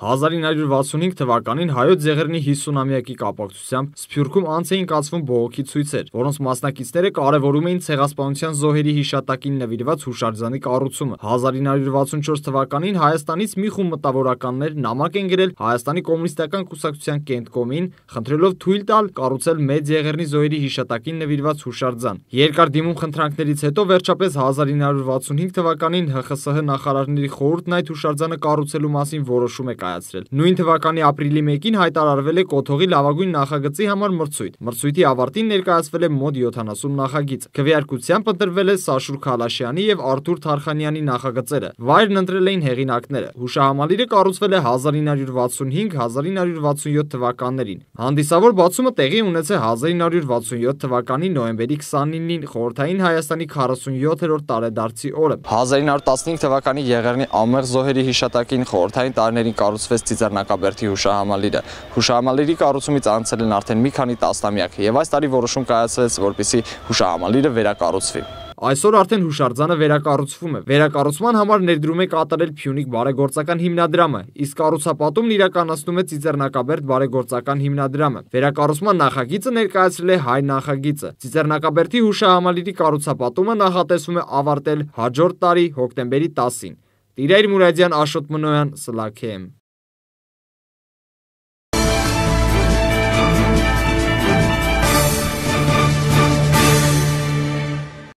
1965 թվականին հայոց ձեղերնի 50-ամյակի կապակցությամբ Սփյուռքում անց էին կացվում բողոքի ցույցեր, որոնց մասնակիցները կարևորում էին ցեղասպանության զոհերի հիշատակին նվիրված հուշարձանի կառուցումը։ 1964 թվականին Հայաստանից մի խումբ մտավորականներ նամակ են գրել Հայաստանի կոմունիստական կուսակցության կենտկոմին, խնդրելով թույլ տալ կառուցել մեծ եղերնի զոհերի հիշատակին նվիրված հուշարձան։ Երկար դիմում խնդրանքներից հետո վերջապես 1965 թվականին ՀԽՍՀ նախարարների խորհուրդն այդ հուշարձանը կառուցելու մասին որոշում է կայացրել ներկայացրել։ Նույն թվականի ապրիլի 1-ին հայտարարվել է կոթողի լավագույն նախագծի համար մրցույթ։ Մրցույթի ավարտին ներկայացվել է մոտ 70 նախագիծ։ Քվեարկությամբ ընտրվել է Սաշուր Քալաշյանի եւ Արթուր Թարխանյանի նախագծերը։ Վայրն ընտրել էին հեղինակները։ Հուշահամալիրը կառուցվել է 1965-1967 թվականներին։ Հանդիսավոր բացումը տեղի ունեցել 1967 թվականի նոյեմբերի 29-ին Խորհրդային Հայաստանի 47-րդ տարեդարձի օրը։ 1915 թվականի եղերնի ամեղ զոհերի հիշատակին խորհրդային տարիներին կառուցվել կառուցվեց Ծիծեռնակաբերդի հուշահամալիրը։ Հուշահամալիրի կառուցումից անցել են արդեն մի քանի տասնամյակ եւ այս տարի որոշում կայացրեց, որպիսի հուշահամալիրը վերակառուցվի։ Այսօր արդեն հուշարձանը վերակառուցվում է։ Վերակառուցման համար ներդրում է կատարել Փյունիկ բարեգործական հիմնադրամը, իսկ կառուցապատումն իրականացնում է Ծիծեռնակաբերդ բարեգործական հիմնադրամը։ Վերակառուցման նախագիծը ներկայացրել է հայ նախագիծը։ Ծիծեռնակաբերդի հուշահամալիրի կառուցապատումը նախատեսվում է ավարտել հաջորդ տարի հոկտեմբերի 10-ին։ Տիրայր Մուրադյան, Աշոտ Մնոյան, Սլաքեմ։